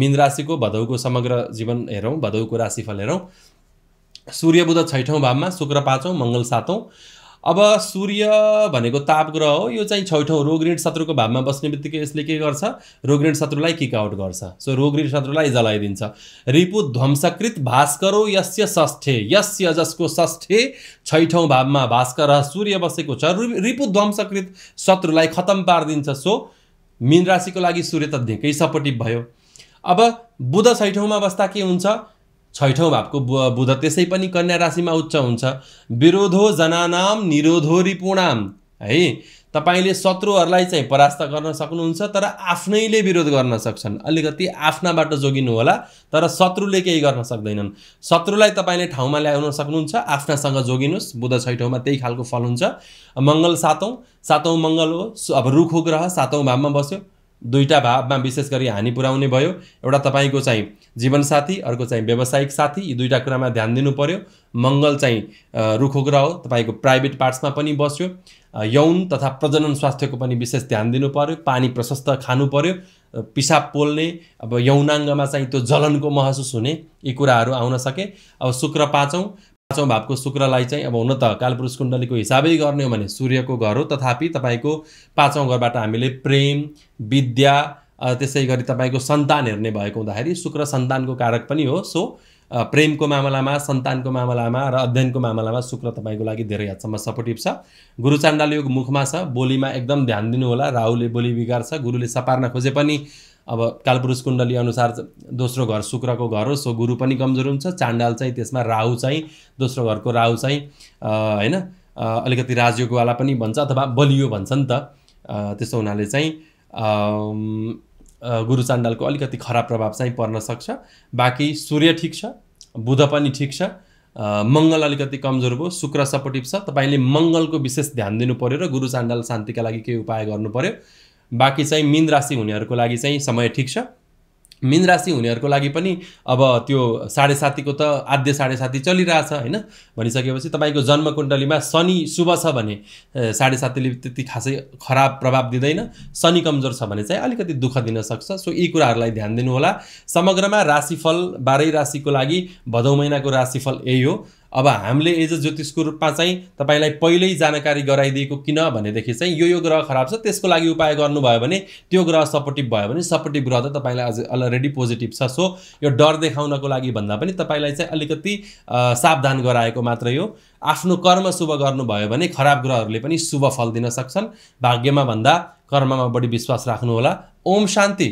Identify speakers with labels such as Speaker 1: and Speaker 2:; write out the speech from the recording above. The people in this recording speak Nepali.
Speaker 1: मिन राशिको भदौको समग्र जीवन हेरौँ भदौको राशिफल हेरौँ सूर्य बुध छैठौँ भावमा शुक्र पाँचौँ मङ्गल सातौँ अब सूर्य भनेको ताप ग्रह हो यो चाहिँ छैठौँ ऋण शत्रुको भावमा बस्ने बित्तिकै यसले के गर्छ रोग ऋण शत्रुलाई किक आउट गर्छ सो रोग ऋण शत्रुलाई जलाइदिन्छ रिपु ध्वंसकृत भास्करो यस्य षष्ठे यस्य जसको षष्ठे छैठौँ भावमा भास्कर सूर्य बसेको छ रिपु ध्वंसकृत शत्रुलाई खतम पारिदिन्छ सो मीन राशिको लागि सूर्य त धेरै सपोर्टिभ भयो अब बुध छैठौँमा बस्दा के हुन्छ छैठौँ भावको बु बुध त्यसै पनि कन्या राशिमा उच्च हुन्छ विरोधो जनानाम निरोधो रिपुणाम है तपाईँले शत्रुहरूलाई चाहिँ परास्त गर्न सक्नुहुन्छ तर आफ्नैले विरोध गर्न सक्छन् अलिकति आफ्नाबाट जोगिनु होला तर शत्रुले केही गर्न सक्दैनन् शत्रुलाई तपाईँले ठाउँमा ल्याउन सक्नुहुन्छ आफ्नासँग जोगिनुहोस् बुध छैठौँमा त्यही खालको फल हुन्छ मङ्गल सातौँ सातौँ मङ्गल हो अब रुखो ग्रह सातौँ भावमा बस्यो दुईवटा भावमा विशेष गरी हानि पुर्याउने भयो एउटा तपाईँको चाहिँ जीवनसाथी अर्को चाहिँ व्यावसायिक साथी यी दुईवटा कुरामा ध्यान दिनु पर्यो मङ्गल चाहिँ रुखो ग्रह हो तपाईँको प्राइभेट पार्ट्समा पनि बस्यो यौन तथा प्रजनन स्वास्थ्यको पनि विशेष ध्यान दिनु पर्यो पानी प्रशस्त खानु पर्यो पिसाब पोल्ने अब यौनाङ्गमा चाहिँ त्यो जलनको महसुस हुने यी कुराहरू आउन सके अब शुक्र पाँचौँ पाँचौँ भावको शुक्रलाई चाहिँ अब हुन त कालपुरुष कुण्डलीको हिसाबै गर्ने हो भने सूर्यको घर हो तथापि तपाईँको पाँचौँ घरबाट हामीले प्रेम विद्या त्यसै गरी तपाईँको सन्तान हेर्ने भएको हुँदाखेरि शुक्र सन्तानको कारक पनि हो सो प्रेमको मामलामा सन्तानको मामलामा र अध्ययनको मामलामा शुक्र तपाईँको लागि धेरै हदसम्म सपोर्टिभ छ गुरुचाण्डाल योग मुखमा छ बोलीमा एकदम ध्यान दिनुहोला राहुले बोली बिगार्छ गुरुले सपार्न खोजे पनि अब कालपुरुष कुण्डली अनुसार दोस्रो घर शुक्रको घर हो सो गुरु पनि कमजोर हुन्छ चाण्डाल चाहिँ त्यसमा राहु चाहिँ दोस्रो घरको राहु चाहिँ होइन अलिकति राजयोगवाला पनि भन्छ अथवा बलियो भन्छ नि त त्यसो हुनाले चाहिँ गुरु चाण्डालको अलिकति खराब प्रभाव चाहिँ पर्न सक्छ बाँकी सूर्य ठिक छ बुध पनि ठिक छ मङ्गल अलिकति कमजोर भयो शुक्र सपोर्टिभ छ तपाईँले मङ्गलको विशेष ध्यान दिनु पऱ्यो र गुरु चाण्डाल शान्तिका लागि केही उपाय गर्नु पऱ्यो बाँकी चाहिँ मिन राशि हुनेहरूको लागि चाहिँ समय ठिक छ मिन राशि हुनेहरूको लागि पनि अब त्यो साढे सातीको त आद्य साढे साती चलिरहेछ होइन भनिसकेपछि तपाईँको जन्मकुण्डलीमा शनि शुभ छ भने साढे सातीले त्यति खासै खराब प्रभाव दिँदैन शनि कमजोर छ भने चाहिँ अलिकति दुःख दिन सक्छ सो यी कुराहरूलाई ध्यान दिनुहोला समग्रमा राशिफल बाह्रै राशिको लागि भदौ महिनाको राशिफल यही हो अब हामीले एज अ ज्योतिषको रूपमा चाहिँ तपाईँलाई पहिल्यै जानकारी गराइदिएको किन भनेदेखि चाहिँ यो यो ग्रह खराब छ त्यसको लागि उपाय गर्नुभयो भने त्यो ग्रह सपोर्टिभ भयो भने सपोर्टिभ ग्रह त तपाईँलाई अझ अलरेडी पोजिटिभ छ सो यो डर देखाउनको लागि भन्दा पनि तपाईँलाई चाहिँ अलिकति सावधान गराएको मात्र हो आफ्नो कर्म शुभ गर्नुभयो भने खराब ग्रहहरूले पनि शुभ फल दिन सक्छन् भाग्यमा भन्दा कर्ममा बढी विश्वास राख्नुहोला ओम शान्ति